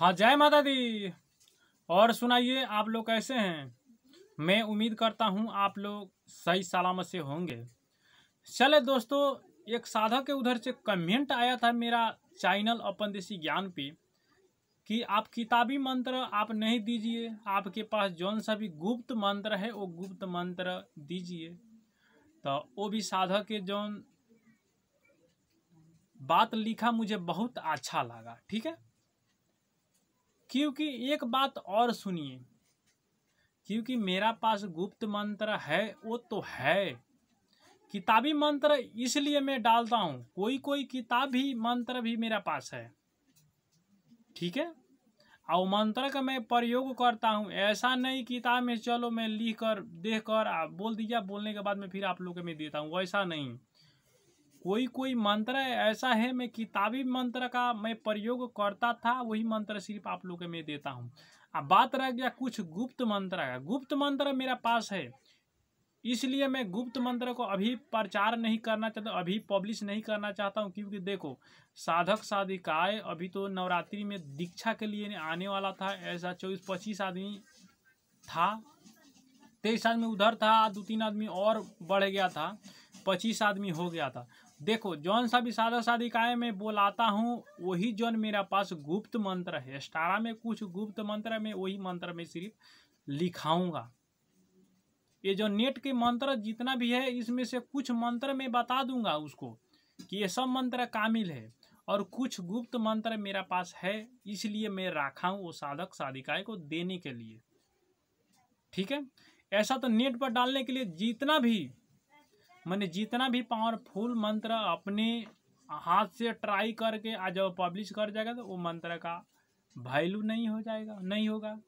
हाँ जय माता दी और सुनाइए आप लोग कैसे हैं मैं उम्मीद करता हूँ आप लोग सही सलामत से होंगे चले दोस्तों एक साधक के उधर से कमेंट आया था मेरा चैनल अपन देसी ज्ञान पे कि आप किताबी मंत्र आप नहीं दीजिए आपके पास जौन सा भी गुप्त मंत्र है वो गुप्त मंत्र दीजिए तो वो भी साधक के जौन बात लिखा मुझे बहुत अच्छा लगा ठीक है क्योंकि एक बात और सुनिए क्योंकि मेरा पास गुप्त मंत्र है वो तो है किताबी मंत्र इसलिए मैं डालता हूँ कोई कोई किताब भी मंत्र भी मेरा पास है ठीक है और मंत्र का मैं प्रयोग करता हूँ ऐसा नहीं किताब में चलो मैं लिख कर देख कर बोल दिया बोलने के बाद में फिर आप लोग मैं देता हूँ वैसा नहीं कोई कोई मंत्र ऐसा है मैं किताबी मंत्र का मैं प्रयोग करता था वही मंत्र सिर्फ आप लोग मैं देता हूँ अब बात रह गया कुछ गुप्त मंत्र का गुप्त मंत्र मेरा पास है इसलिए मैं गुप्त मंत्र को अभी प्रचार नहीं करना चाहता अभी पब्लिश नहीं करना चाहता हूँ क्योंकि देखो साधक साधिकाए अभी तो नवरात्रि में दीक्षा के लिए आने वाला था ऐसा चौबीस पच्चीस आदमी था तेईस आदमी उधर था दो तीन आदमी और बढ़ गया था पच्चीस आदमी हो गया था देखो जौन सा भी सादा साद में बोलाता हूँ वही जौन मेरा पास गुप्त मंत्र है स्टारा में कुछ गुप्त मंत्र में वही मंत्र में सिर्फ लिखाऊंगा ये जो नेट के मंत्र जितना भी है इसमें से कुछ मंत्र में बता दूंगा उसको कि ये सब मंत्र कामिल है और कुछ गुप्त मंत्र मेरा पास है इसलिए मैं रखा हूँ वो साधक साधिकाय को देने के लिए ठीक है ऐसा तो नेट पर डालने के लिए जितना भी मैंने जितना भी पावरफुल मंत्र अपने हाथ से ट्राई करके आज जब पब्लिश कर जाएगा तो वो मंत्र का वैल्यू नहीं हो जाएगा नहीं होगा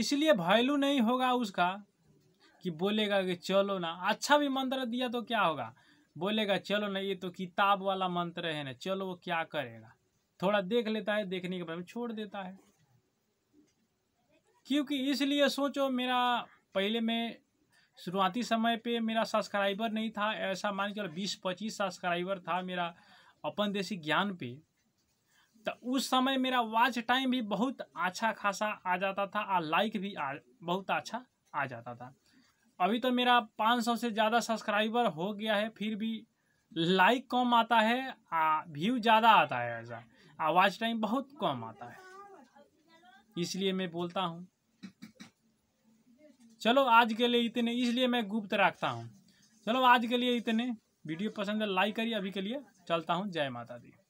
इसलिए वैल्यू नहीं होगा उसका कि बोलेगा कि चलो ना अच्छा भी मंत्र दिया तो क्या होगा बोलेगा चलो ना ये तो किताब वाला मंत्र है ना चलो वो क्या करेगा थोड़ा देख लेता है देखने के बाद छोड़ देता है क्योंकि इसलिए सोचो मेरा पहले मैं शुरुआती समय पे मेरा सब्सक्राइबर नहीं था ऐसा मान के बीस पच्चीस सब्सक्राइबर था मेरा अपन देसी ज्ञान पे तो उस समय मेरा वॉच टाइम भी बहुत अच्छा खासा आ जाता था और लाइक भी आ बहुत अच्छा आ जाता था अभी तो मेरा 500 से ज़्यादा सब्सक्राइबर हो गया है फिर भी लाइक कम आता है आ व्यू ज़्यादा आता है ऐसा आवाज टाइम बहुत कम आता है इसलिए मैं बोलता हूँ चलो आज के लिए इतने इसलिए मैं गुप्त रखता हूँ चलो आज के लिए इतने वीडियो पसंद है लाइक करिए अभी के लिए चलता हूँ जय माता दी